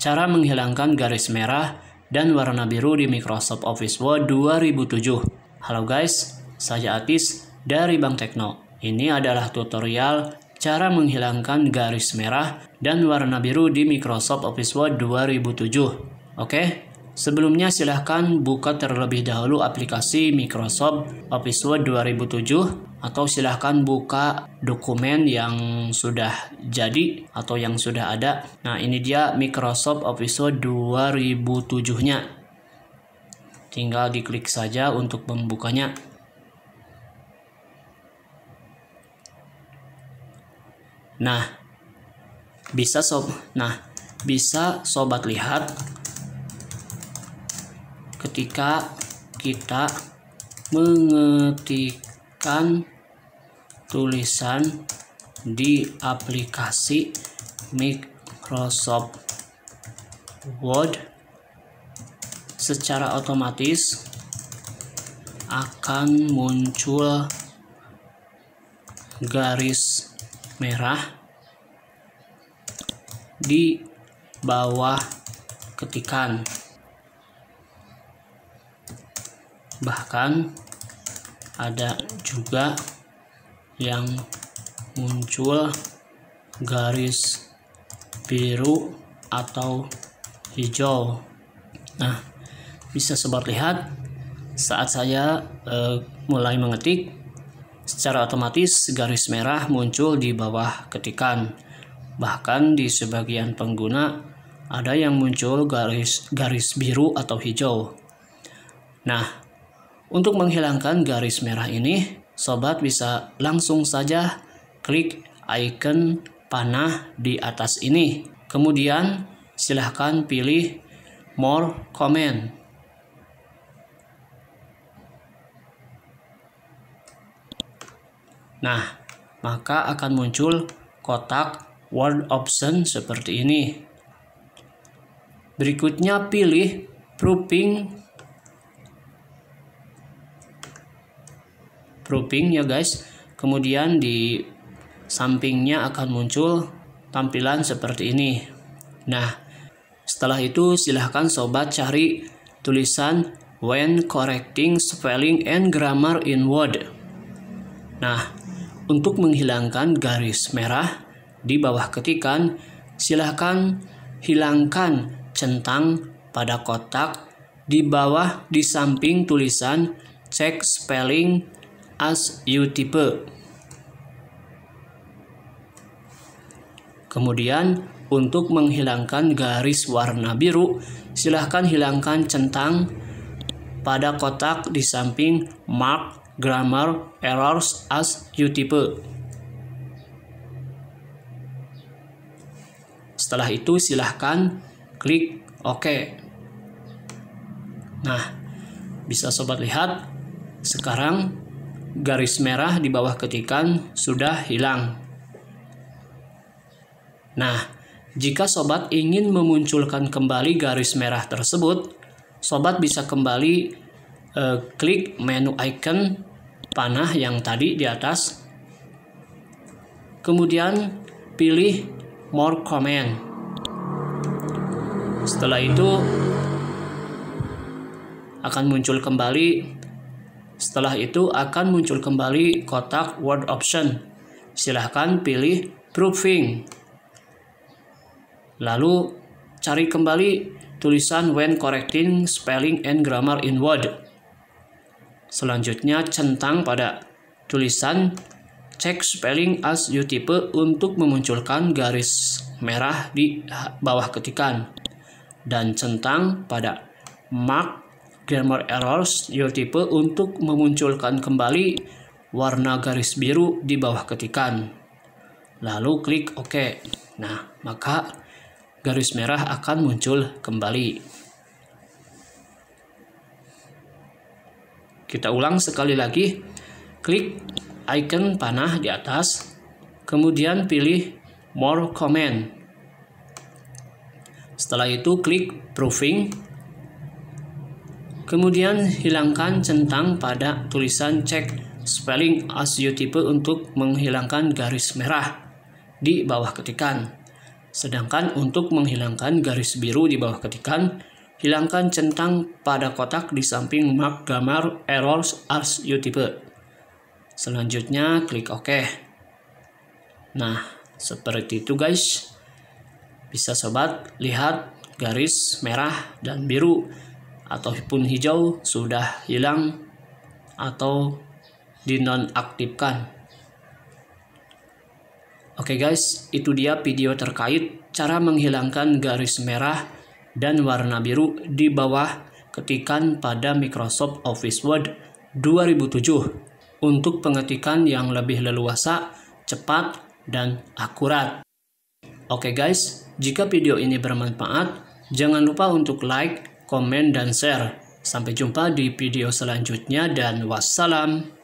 cara menghilangkan garis merah dan warna biru di Microsoft Office Word 2007. Halo guys, saya Atis dari Bank Tekno. Ini adalah tutorial cara menghilangkan garis merah dan warna biru di Microsoft Office Word 2007. Oke, sebelumnya silahkan buka terlebih dahulu aplikasi Microsoft Office Word 2007 atau silahkan buka dokumen yang sudah jadi atau yang sudah ada. Nah, ini dia Microsoft Office 2007-nya. Tinggal diklik saja untuk membukanya. Nah, bisa sob nah, bisa sobat lihat ketika kita mengetikkan tulisan di aplikasi Microsoft Word secara otomatis akan muncul garis merah di bawah ketikan bahkan ada juga yang muncul garis biru atau hijau nah bisa sobat lihat saat saya e, mulai mengetik secara otomatis garis merah muncul di bawah ketikan bahkan di sebagian pengguna ada yang muncul garis garis biru atau hijau nah untuk menghilangkan garis merah ini sobat bisa langsung saja klik icon panah di atas ini. Kemudian silahkan pilih more comment. Nah, maka akan muncul kotak word option seperti ini. Berikutnya pilih proofing grouping ya guys kemudian di sampingnya akan muncul tampilan seperti ini nah setelah itu silahkan sobat cari tulisan when correcting spelling and grammar in Word nah untuk menghilangkan garis merah di bawah ketikan silahkan hilangkan centang pada kotak di bawah di samping tulisan cek spelling as you tipe. Kemudian, untuk menghilangkan garis warna biru, silahkan hilangkan centang pada kotak di samping mark grammar errors as you tipe. Setelah itu silahkan klik OK. Nah, bisa sobat lihat sekarang garis merah di bawah ketikan sudah hilang. Nah, jika sobat ingin memunculkan kembali garis merah tersebut, sobat bisa kembali eh, klik menu icon panah yang tadi di atas. Kemudian pilih more Comment. Setelah itu akan muncul kembali setelah itu akan muncul kembali kotak word option. Silahkan pilih proofing. Lalu cari kembali tulisan when correcting spelling and grammar in Word. Selanjutnya centang pada tulisan Check spelling as you type untuk memunculkan garis merah di bawah ketikan dan centang pada mark grammar errors type untuk memunculkan kembali warna garis biru di bawah ketikan. Lalu klik OK. Nah, maka garis merah akan muncul kembali. Kita ulang sekali lagi. Klik icon panah di atas, kemudian pilih More Comment. Setelah itu klik Proofing Kemudian hilangkan centang pada tulisan cek spelling type untuk menghilangkan garis merah di bawah ketikan. Sedangkan untuk menghilangkan garis biru di bawah ketikan, hilangkan centang pada kotak di samping mark gambar errors as you type. Selanjutnya klik OK. Nah, seperti itu guys. Bisa sobat lihat garis merah dan biru ataupun hijau sudah hilang atau dinonaktifkan. Oke okay guys, itu dia video terkait cara menghilangkan garis merah dan warna biru di bawah ketikan pada Microsoft Office Word 2007 untuk pengetikan yang lebih leluasa, cepat, dan akurat. Oke okay guys, jika video ini bermanfaat, jangan lupa untuk like, komen, dan share. Sampai jumpa di video selanjutnya dan wassalam.